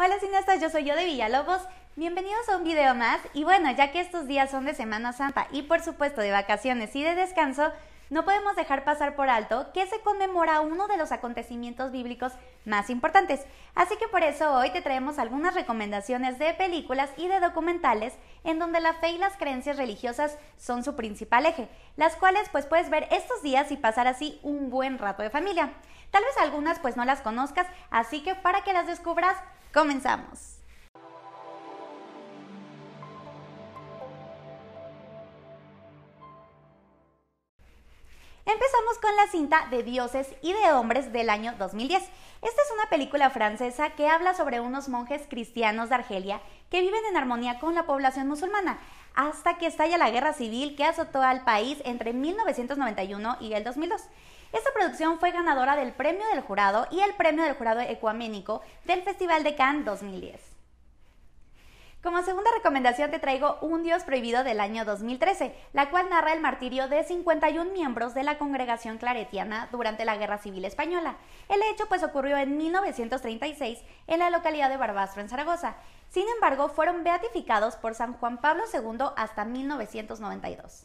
Hola cineastas, yo soy yo de Villalobos. Bienvenidos a un video más y bueno, ya que estos días son de Semana Santa y por supuesto de vacaciones y de descanso, no podemos dejar pasar por alto que se conmemora uno de los acontecimientos bíblicos más importantes. Así que por eso hoy te traemos algunas recomendaciones de películas y de documentales en donde la fe y las creencias religiosas son su principal eje, las cuales pues puedes ver estos días y pasar así un buen rato de familia. Tal vez algunas pues no las conozcas, así que para que las descubras Comenzamos. Empezamos con la cinta de Dioses y de Hombres del año 2010. Esta es una película francesa que habla sobre unos monjes cristianos de Argelia que viven en armonía con la población musulmana, hasta que estalla la guerra civil que azotó al país entre 1991 y el 2002. Esta producción fue ganadora del Premio del Jurado y el Premio del Jurado Ecuaménico del Festival de Cannes 2010. Como segunda recomendación te traigo Un Dios Prohibido del año 2013, la cual narra el martirio de 51 miembros de la congregación claretiana durante la Guerra Civil Española. El hecho pues ocurrió en 1936 en la localidad de Barbastro en Zaragoza. Sin embargo, fueron beatificados por San Juan Pablo II hasta 1992.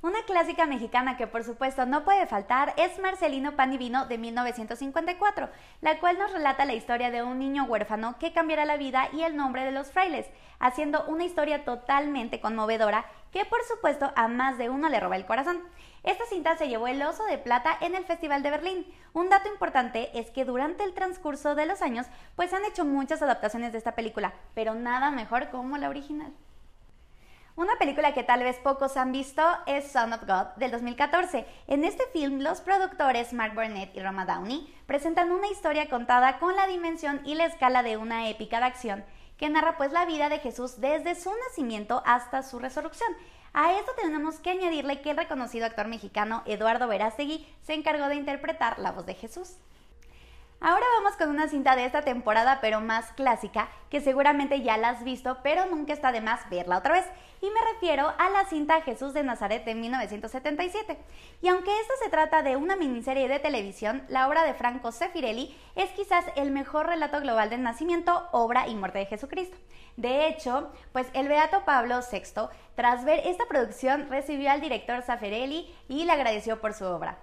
Una clásica mexicana que por supuesto no puede faltar es Marcelino Pan y Vino de 1954, la cual nos relata la historia de un niño huérfano que cambiará la vida y el nombre de los frailes, haciendo una historia totalmente conmovedora que por supuesto a más de uno le roba el corazón. Esta cinta se llevó el Oso de Plata en el Festival de Berlín. Un dato importante es que durante el transcurso de los años pues han hecho muchas adaptaciones de esta película, pero nada mejor como la original. Una película que tal vez pocos han visto es Son of God del 2014. En este film, los productores Mark Burnett y Roma Downey presentan una historia contada con la dimensión y la escala de una épica de acción que narra pues la vida de Jesús desde su nacimiento hasta su resurrección. A esto tenemos que añadirle que el reconocido actor mexicano Eduardo Verástegui se encargó de interpretar la voz de Jesús. Ahora vamos con una cinta de esta temporada pero más clásica que seguramente ya la has visto pero nunca está de más verla otra vez y me refiero a la cinta Jesús de Nazaret de 1977. Y aunque esto se trata de una miniserie de televisión, la obra de Franco Sefirelli es quizás el mejor relato global del nacimiento, obra y muerte de Jesucristo. De hecho, pues el Beato Pablo VI, tras ver esta producción, recibió al director Sefirelli y le agradeció por su obra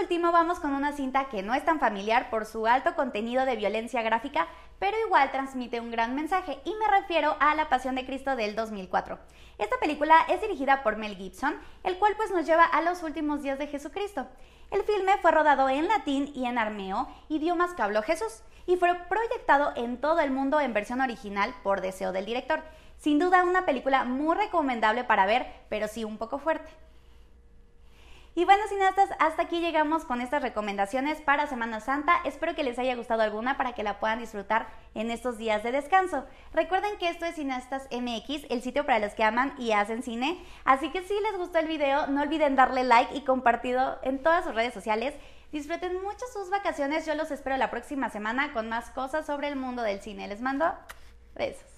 último vamos con una cinta que no es tan familiar por su alto contenido de violencia gráfica, pero igual transmite un gran mensaje y me refiero a La Pasión de Cristo del 2004. Esta película es dirigida por Mel Gibson, el cual pues nos lleva a los últimos días de Jesucristo. El filme fue rodado en latín y en armeo, idiomas que habló Jesús, y fue proyectado en todo el mundo en versión original por deseo del director. Sin duda una película muy recomendable para ver, pero sí un poco fuerte. Y bueno, cineastas, pues, hasta aquí llegamos con estas recomendaciones para Semana Santa. Espero que les haya gustado alguna para que la puedan disfrutar en estos días de descanso. Recuerden que esto es Cineastas MX, el sitio para los que aman y hacen cine. Así que si les gustó el video, no olviden darle like y compartido en todas sus redes sociales. Disfruten mucho sus vacaciones. Yo los espero la próxima semana con más cosas sobre el mundo del cine. Les mando besos.